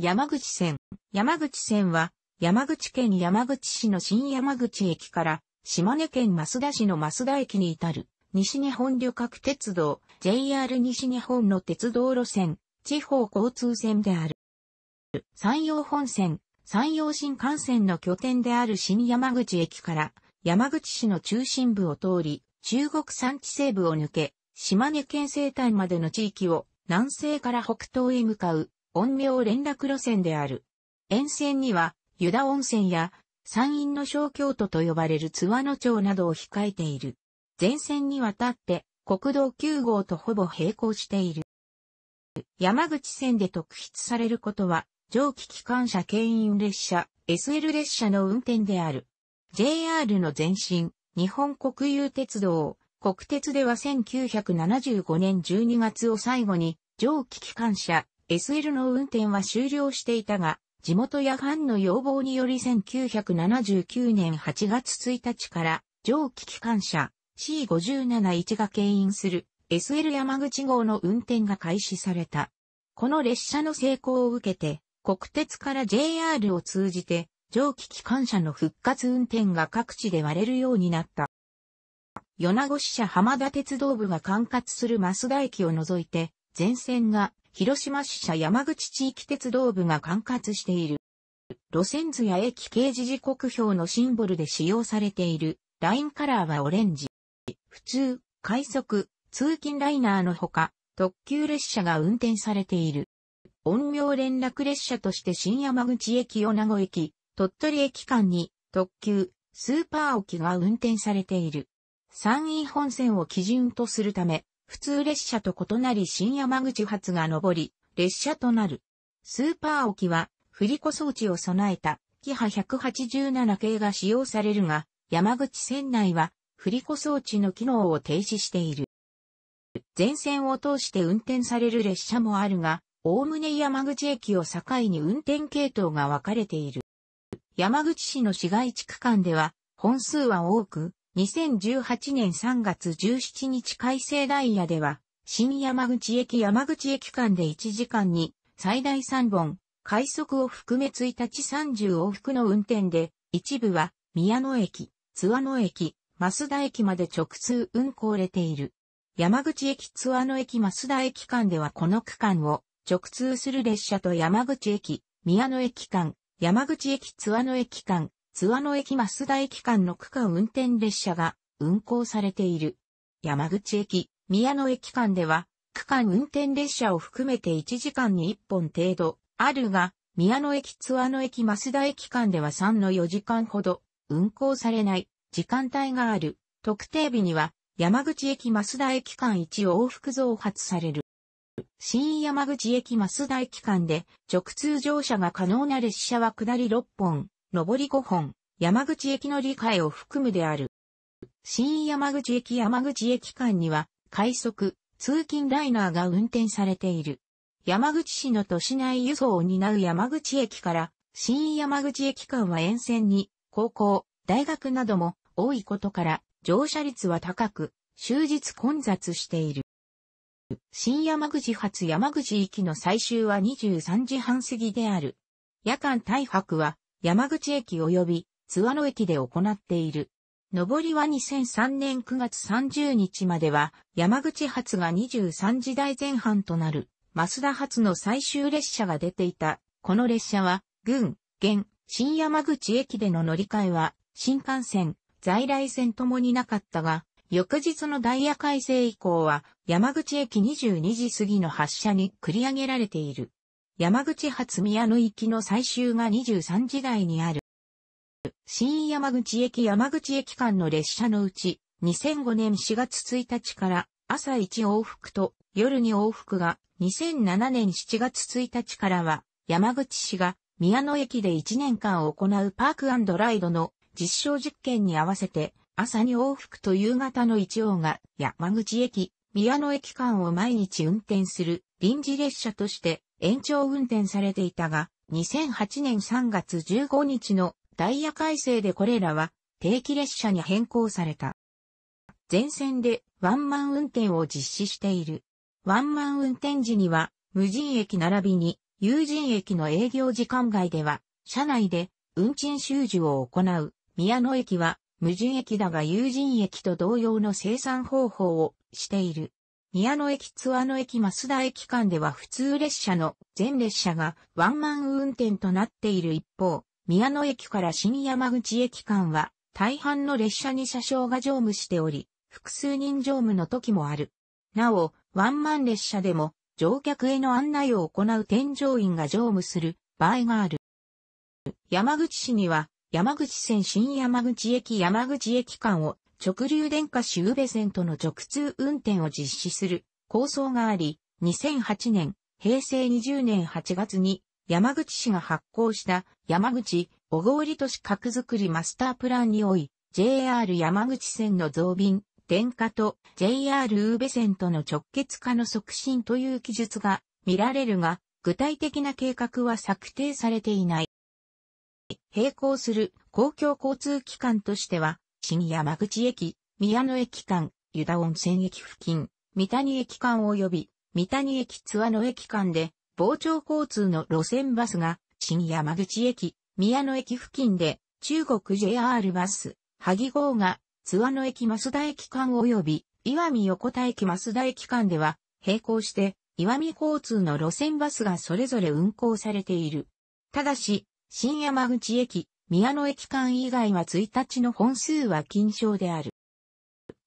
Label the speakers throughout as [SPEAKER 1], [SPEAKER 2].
[SPEAKER 1] 山口線。山口線は、山口県山口市の新山口駅から、島根県増田市の増田駅に至る、西日本旅客鉄道、JR 西日本の鉄道路線、地方交通線である。山陽本線、山陽新幹線の拠点である新山口駅から、山口市の中心部を通り、中国山地西部を抜け、島根県西端までの地域を南西から北東へ向かう音明連絡路線である。沿線には、湯田温泉や、山陰の小京都と呼ばれる津和野町などを控えている。前線にわたって、国道9号とほぼ並行している。山口線で特筆されることは、蒸気機関車牽引列車、SL 列車の運転である。JR の前身、日本国有鉄道、国鉄では1975年12月を最後に、蒸気機関車、SL の運転は終了していたが、地元やファンの要望により1979年8月1日から蒸気機関車 C571 が牽引する SL 山口号の運転が開始された。この列車の成功を受けて、国鉄から JR を通じて蒸気機関車の復活運転が各地で割れるようになった。米子支社浜田鉄道部が管轄する増田駅を除いて、全線が広島支社山口地域鉄道部が管轄している。路線図や駅掲示時刻表のシンボルで使用されているラインカラーはオレンジ。普通、快速、通勤ライナーのほか、特急列車が運転されている。音名連絡列車として新山口駅名護駅、鳥取駅間に特急、スーパー沖が運転されている。山陰本線を基準とするため、普通列車と異なり新山口発が上り、列車となる。スーパー沖は、振り子装置を備えた、キハ187系が使用されるが、山口線内は、振り子装置の機能を停止している。全線を通して運転される列車もあるが、おおむね山口駅を境に運転系統が分かれている。山口市の市街地区間では、本数は多く、2018年3月17日改正ダイヤでは、新山口駅山口駅間で1時間に最大3本、快速を含め1日30往復の運転で、一部は宮野駅、津和野駅、増田駅まで直通運行れている。山口駅津和野駅増田駅間ではこの区間を直通する列車と山口駅、宮野駅間、山口駅津和野駅間、津和野駅増田駅間の区間運転列車が運行されている。山口駅、宮野駅間では、区間運転列車を含めて1時間に1本程度あるが、宮野駅津和野駅増田駅間では3の4時間ほど運行されない時間帯がある。特定日には山口駅増田駅間1往復増発される。新山口駅増田駅間で直通乗車が可能な列車は下り6本、上り5本、山口駅の理解を含むである。新山口駅山口駅間には、快速、通勤ライナーが運転されている。山口市の都市内輸送を担う山口駅から、新山口駅間は沿線に、高校、大学なども多いことから、乗車率は高く、終日混雑している。新山口発山口行きの最終は23時半過ぎである。夜間大白は山口駅及び津和野駅で行っている。上りは2003年9月30日までは山口発が23時台前半となる増田発の最終列車が出ていた。この列車は群、現、新山口駅での乗り換えは新幹線、在来線ともになかったが、翌日のダイヤ改正以降は山口駅22時過ぎの発車に繰り上げられている。山口発宮野行きの最終が23時台にある。新山口駅山口駅間の列車のうち、2005年4月1日から朝1往復と夜2往復が、2007年7月1日からは、山口市が宮野駅で1年間行うパークライドの実証実験に合わせて、朝に往復と夕方の一往が山口駅、宮野駅間を毎日運転する臨時列車として延長運転されていたが、2008年3月15日のダイヤ改正でこれらは定期列車に変更された。全線でワンマン運転を実施している。ワンマン運転時には、無人駅並びに有人駅の営業時間外では、車内で運賃収受を行う。宮野駅は無人駅だが有人駅と同様の生産方法をしている。宮野駅津和野駅増田駅間では普通列車の全列車がワンマン運転となっている一方、宮野駅から新山口駅間は大半の列車に車掌が乗務しており、複数人乗務の時もある。なお、ワンマン列車でも乗客への案内を行う添乗員が乗務する場合がある。山口市には山口線新山口駅山口駅間を直流電化市宇部線との直通運転を実施する構想があり、2008年、平成20年8月に山口市が発行した山口小郡都市核づくりマスタープランにおい、JR 山口線の増便、電化と JR 宇部線との直結化の促進という記述が見られるが、具体的な計画は策定されていない。並行する公共交通機関としては、新山口駅、宮野駅間、湯田温泉駅付近、三谷駅間及び三谷駅津和野駅間で、傍聴交通の路線バスが、新山口駅、宮野駅付近で、中国 JR バス、萩号が、津和野駅増田駅間及び、岩見横田駅増田駅間では、並行して、岩見交通の路線バスがそれぞれ運行されている。ただし、新山口駅、宮野駅間以外は1日の本数は禁賞である。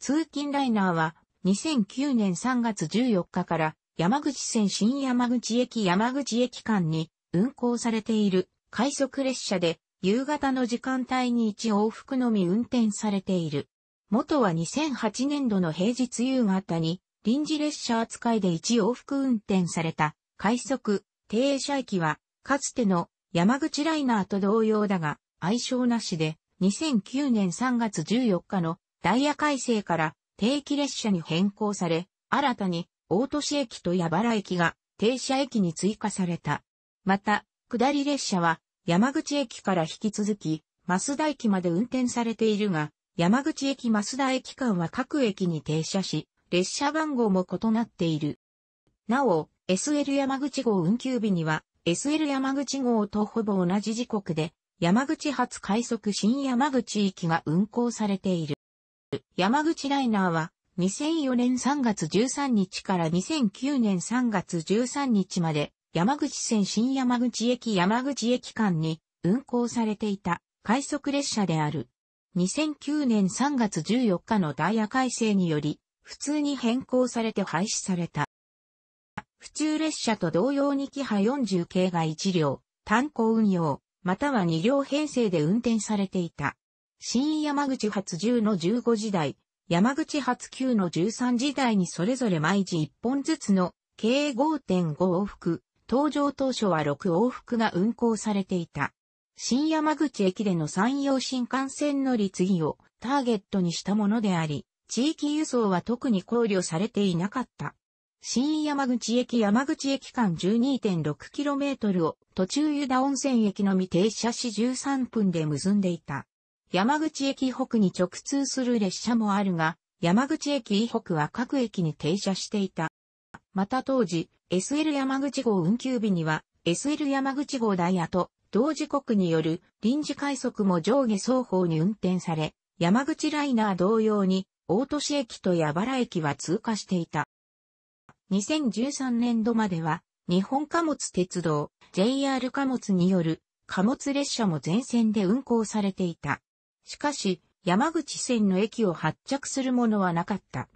[SPEAKER 1] 通勤ライナーは2009年3月14日から山口線新山口駅山口駅間に運行されている快速列車で夕方の時間帯に1往復のみ運転されている。元は2008年度の平日夕方に臨時列車扱いで1往復運転された快速停車駅はかつての山口ライナーと同様だが愛称なしで、2009年3月14日のダイヤ改正から定期列車に変更され、新たに大都市駅と矢原駅が停車駅に追加された。また、下り列車は山口駅から引き続き、増田駅まで運転されているが、山口駅増田駅間は各駅に停車し、列車番号も異なっている。なお、SL 山口号運休日には、SL 山口号とほぼ同じ時刻で、山口発快速新山口行きが運行されている。山口ライナーは2004年3月13日から2009年3月13日まで山口線新山口駅山口駅間に運行されていた快速列車である。2009年3月14日のダイヤ改正により、普通に変更されて廃止された。普通列車と同様にキハ40系が1両、単行運用、または2両編成で運転されていた。新山口発10の15時台、山口発9の13時台にそれぞれ毎時1本ずつの計5.5往復、登場当初は6往復が運行されていた。新山口駅での山陽新幹線乗り継ぎをターゲットにしたものであり、地域輸送は特に考慮されていなかった。新山口駅山口駅間 12.6km を途中湯田温泉駅のみ停車し13分で結んでいた。山口駅北に直通する列車もあるが、山口駅以北は各駅に停車していた。また当時、SL 山口号運休日には、SL 山口号ダイヤと、同時刻による臨時快速も上下双方に運転され、山口ライナー同様に、大都市駅と矢原駅は通過していた。2013年度までは、日本貨物鉄道、JR 貨物による貨物列車も全線で運行されていた。しかし、山口線の駅を発着するものはなかった。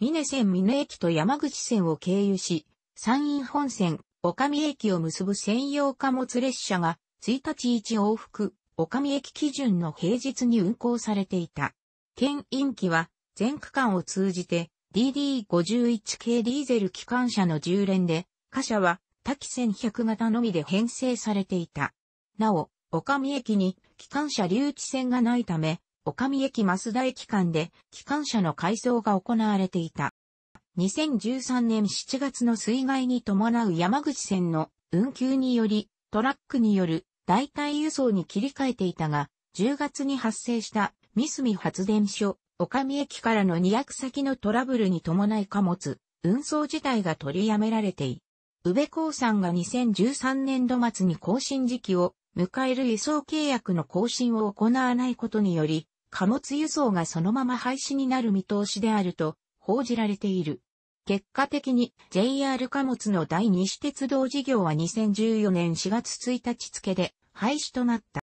[SPEAKER 1] 峰線峰駅と山口線を経由し、山陰本線、岡見駅を結ぶ専用貨物列車が、1日1往復、岡見駅基準の平日に運行されていた。県陰期は、全区間を通じて、DD51 系ディーゼル機関車の従連で、貨車は多機1100型のみで編成されていた。なお、岡見駅に機関車留置線がないため、岡見駅増田駅間で機関車の改装が行われていた。2013年7月の水害に伴う山口線の運休により、トラックによる代替輸送に切り替えていたが、10月に発生した三隅発電所岡見駅からの2役先のトラブルに伴い貨物、運送自体が取りやめられてい。宇部興産が2013年度末に更新時期を迎える輸送契約の更新を行わないことにより、貨物輸送がそのまま廃止になる見通しであると報じられている。結果的に JR 貨物の第二種鉄道事業は2014年4月1日付で廃止となった。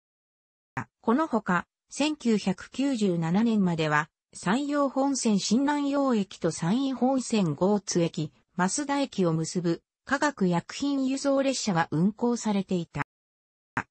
[SPEAKER 1] このほか、1997年までは山陽本線新南陽駅と山陰本線豪津駅、増田駅を結ぶ化学薬品輸送列車が運行されていた。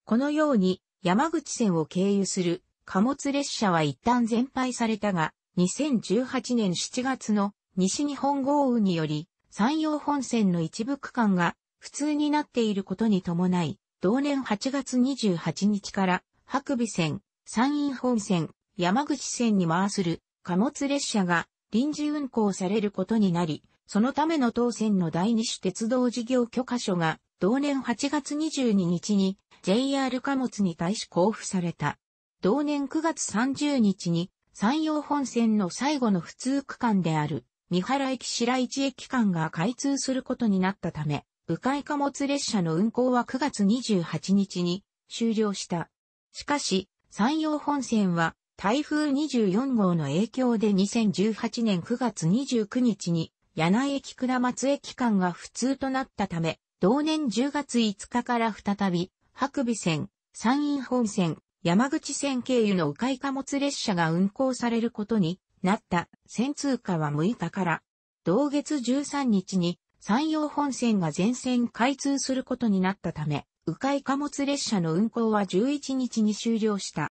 [SPEAKER 1] このように山口線を経由する貨物列車は一旦全廃されたが、2018年7月の西日本豪雨により、山陽本線の一部区間が普通になっていることに伴い、同年8月28日から、白尾線、山陰本線、山口線に回する貨物列車が臨時運行されることになり、そのための当線の第二種鉄道事業許可書が同年8月22日に JR 貨物に対し交付された。同年9月30日に山陽本線の最後の普通区間である三原駅白市駅間が開通することになったため、迂回貨物列車の運行は9月28日に終了した。しかし、山陽本線は台風24号の影響で2018年9月29日に、柳駅倉松駅間が不通となったため、同年10月5日から再び、白尾線、山陰本線、山口線経由の迂回貨物列車が運行されることになった線通過は6日から、同月13日に山陽本線が全線開通することになったため、迂回貨物列車の運行は11日に終了した。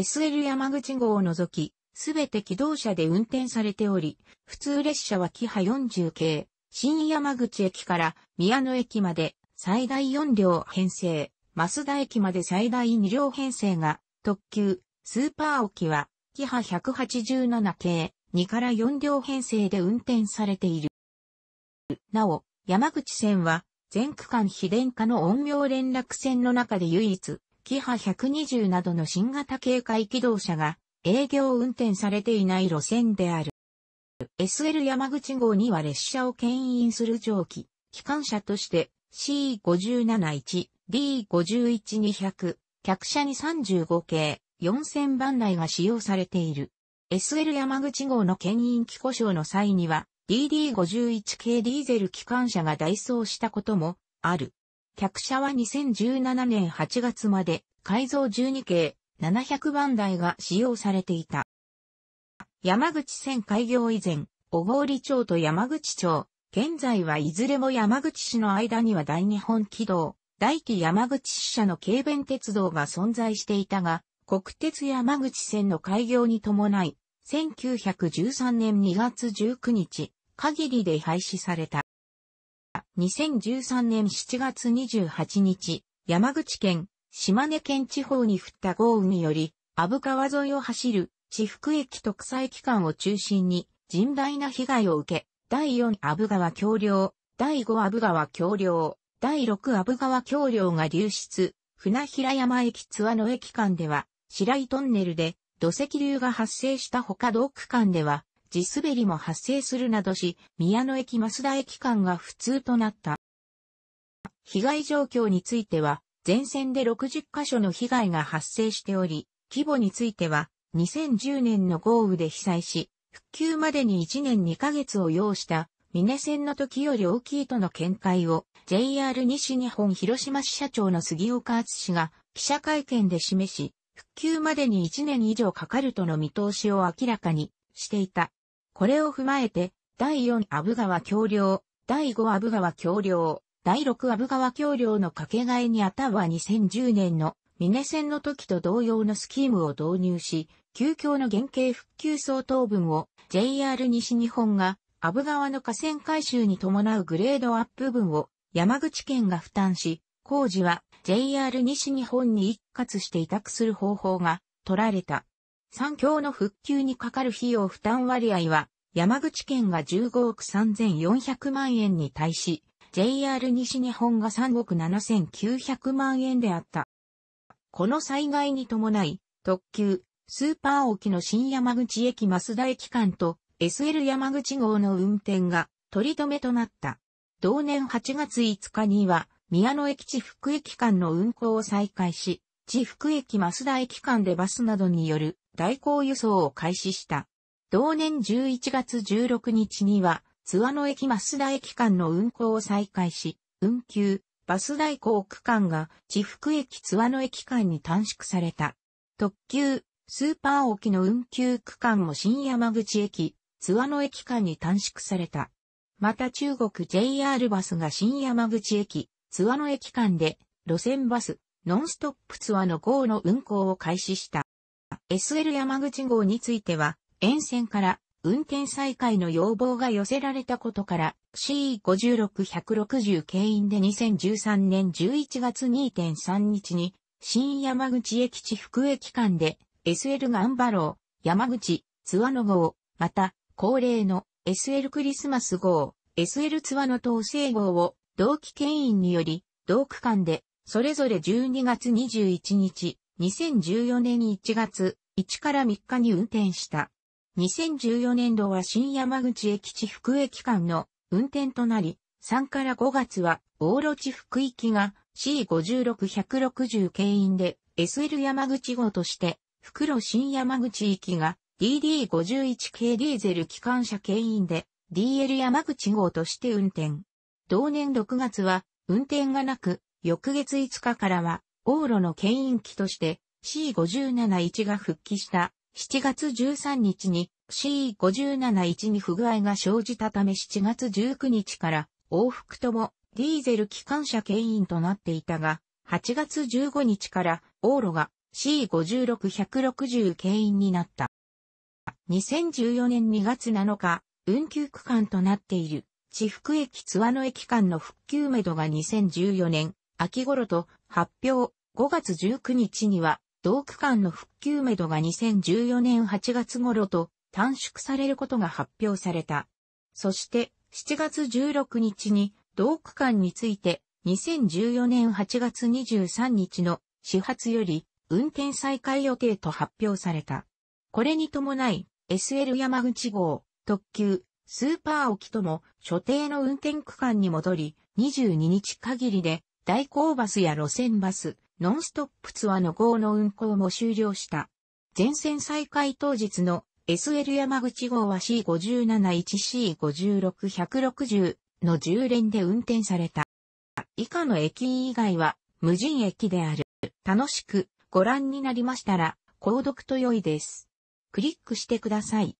[SPEAKER 1] SL 山口号を除き、すべて機動車で運転されており、普通列車はキハ40系、新山口駅から宮野駅まで最大4両編成、増田駅まで最大2両編成が特急、スーパー沖は、キハ187系、2から4両編成で運転されている。なお、山口線は、全区間非電化の音量連絡線の中で唯一、キハ120などの新型警戒機動車が営業運転されていない路線である。SL 山口号には列車を牽引する蒸気、機関車として C571、D51200、客車に35系、4000番台が使用されている。SL 山口号の牽引機故障の際には DD51 系ディーゼル機関車が代走したこともある。客車は2017年8月まで改造12系700番台が使用されていた。山口線開業以前、小郡町と山口町、現在はいずれも山口市の間には大日本軌道、大気山口支社の軽便鉄道が存在していたが、国鉄山口線の開業に伴い、1913年2月19日、限りで廃止された。2013年7月28日、山口県、島根県地方に降った豪雨により、阿武川沿いを走る、地福駅特裁機関を中心に、甚大な被害を受け、第4阿武川橋梁、第5阿武川橋梁、第6阿武川橋梁が流出、船平山駅津和野駅間では、白井トンネルで土石流が発生した他同区間では、地滑りも発生するなどし、宮野駅増田駅間が不通となった。被害状況については、全線で60カ所の被害が発生しており、規模については、2010年の豪雨で被災し、復旧までに1年2ヶ月を要した、ミネ線の時より大きいとの見解を、JR 西日本広島支社長の杉岡厚氏が、記者会見で示し、復旧までに1年以上かかるとの見通しを明らかにしていた。これを踏まえて、第4アブ川橋梁、第5アブ川橋梁、第6アブ川橋梁の掛け替えにあたは2010年の峰線の時と同様のスキームを導入し、急遽の原型復旧相当分を JR 西日本が阿武川の河川改修に伴うグレードアップ分を山口県が負担し、工事は JR 西日本に一括して委託する方法が取られた。三協の復旧にかかる費用負担割合は、山口県が15億3400万円に対し、JR 西日本が3億7900万円であった。この災害に伴い、特急、スーパー沖の新山口駅増田駅間と SL 山口号の運転が取り止めとなった。同年8月5日には、宮野駅地福駅間の運行を再開し、地福駅増田駅間でバスなどによる代行輸送を開始した。同年11月16日には、津和野駅増田駅間の運行を再開し、運休、バス代行区間が地福駅津和野駅間に短縮された。特急、スーパー沖の運休区間も新山口駅、津和野駅間に短縮された。また中国 JR バスが新山口駅、津和野駅間で、路線バス、ノンストップツアーの号の運行を開始した。SL 山口号については、沿線から運転再開の要望が寄せられたことから C56160 経員で2013年11月2.3日に新山口駅地福駅間で SL ガンバロー、山口、ツアーの号、また恒例の SL クリスマス号、SL ツアーの統制号を同期牽引により同区間でそれぞれ12月21日、2014年1月、1から3日に運転した。2014年度は新山口駅地福駅間の運転となり、3から5月は大路地福行きが C56160 経員で SL 山口号として袋新山口行きが DD51 系ディーゼル機関車経員で DL 山口号として運転。同年6月は運転がなく翌月5日からは、往路の牽引機として C571 が復帰した7月13日に C571 に不具合が生じたため7月19日から往復ともディーゼル機関車牽引となっていたが、8月15日から往路が C56160 牽引になった。2014年2月7日、運休区間となっている、地福駅津和野駅間の復旧めどが2014年秋頃と発表5月19日には同区間の復旧めどが2014年8月頃と短縮されることが発表された。そして7月16日に同区間について2014年8月23日の始発より運転再開予定と発表された。これに伴い SL 山口号特急スーパー沖とも所定の運転区間に戻り22日限りで代行バスや路線バス、ノンストップツアーの号の運行も終了した。全線再開当日の SL 山口号は C571C56160 の10連で運転された。以下の駅以外は無人駅である。楽しくご覧になりましたら、購読と良いです。クリックしてください。